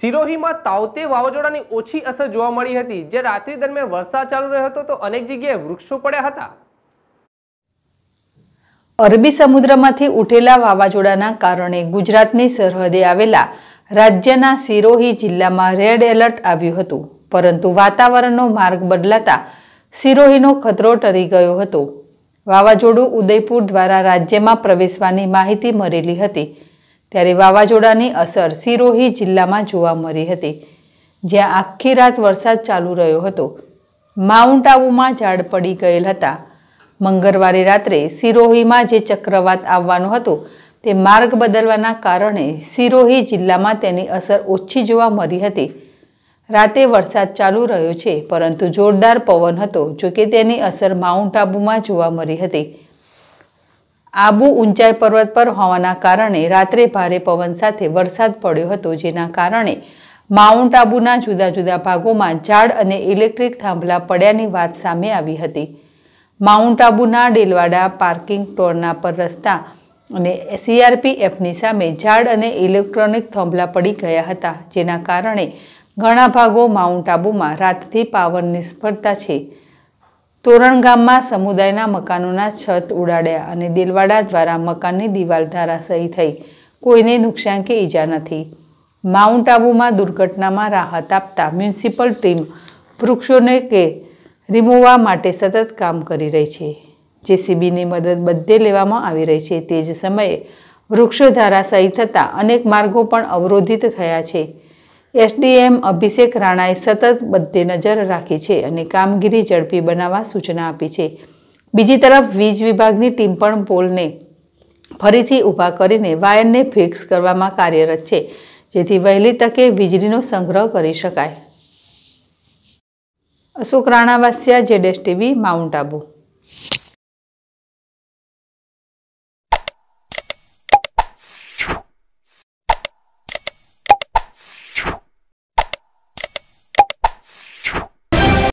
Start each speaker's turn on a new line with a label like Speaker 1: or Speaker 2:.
Speaker 1: સિરોહીમાં તાવતે વાવાઝોડાની ઓછી અસર જોવા મળી હતી જે રાત્રિ દરમિયાન વરસાદ ચાલુ રહ્યો હતો તો અનેક જગ્યાએ વૃક્ષો પડ્યા હતા અરબી સમુદ્રમાંથી ઉઠેલા વાવાઝોડાના કારણે ગુજરાતની સરહદે આવેલા રાજ્યના સિરોહી જિલ્લામાં રેડ એલર્ટ આવ્યું હતું પરંતુ વાતાવરણનો માર્ગ બદલાતા સિરોહીનો ખતરો ટરી ગયો હતો વાવાઝોડું ઉદયપુર દ્વારા રાજ્યમાં પ્રવેશવાની માહિતી મળેલી હતી ત્યારે વાવાઝોડાની અસર સિરોહી જિલ્લામાં જોવા મળી હતી જ્યાં આખી રાત વરસાદ ચાલુ રહ્યો હતો માઉન્ટ આબુમાં ઝાડ પડી ગયેલ હતા મંગળવારે રાત્રે સિરોહીમાં જે ચક્રવાત આવવાનો હતો તે માર્ગ બદલવાના કારણે સિરોહી જિલ્લામાં તેની અસર ઓછી જોવા મળી હતી રાતે વરસાદ ચાલુ રહ્યો છે પરંતુ જોરદાર પવન હતો જોકે તેની અસર માઉન્ટ આબુમાં જોવા મળી હતી આબુ ઊંચાઈ પર્વત પર હોવાના કારણે રાત્રે ભારે પવન સાથે વરસાદ પડ્યો હતો જેના કારણે માઉન્ટ આબુના જુદા જુદા ભાગોમાં ઝાડ અને ઇલેક્ટ્રિક થાંભલા પડ્યાની વાત સામે આવી હતી માઉન્ટ આબુના ડેલવાડા પાર્કિંગ ટોરના પર રસ્તા અને સીઆરપીએફની સામે ઝાડ અને ઇલેક્ટ્રોનિક થાંભલા પડી ગયા હતા જેના કારણે ઘણા ભાગો માઉન્ટ આબુમાં રાતથી પાવર નિષ્ફળતા છે તોરણ ગામમાં સમુદાયના મકાનોના છત ઉડાડ્યા અને દિલવાડા દ્વારા મકાનની દિવાલ ધરાશયી થઈ કોઈને નુકસાન કે ઈજા નથી માઉન્ટ આબુમાં દુર્ઘટનામાં રાહત આપતા મ્યુનિસિપલ ટીમ વૃક્ષોને કે રીમોવા માટે સતત કામ કરી રહી છે જેસીબીની મદદ બધે લેવામાં આવી રહી છે તે જ સમયે વૃક્ષો ધરાશાયી થતાં અનેક માર્ગો પણ અવરોધિત થયા છે એસડીએમ અભિષેક રાણાએ સતત બધે નજર રાખી છે અને કામગીરી ઝડપી બનાવવા સૂચના આપી છે બીજી તરફ વીજ વિભાગની ટીમ પણ પોલને ફરીથી ઊભા કરીને વાયરને ફિક્સ કરવામાં કાર્યરત છે જેથી વહેલી તકે વીજળીનો સંગ્રહ કરી શકાય અશોક રાણાવાસિયા જેડેશ ટીવી માઉન્ટ આબુ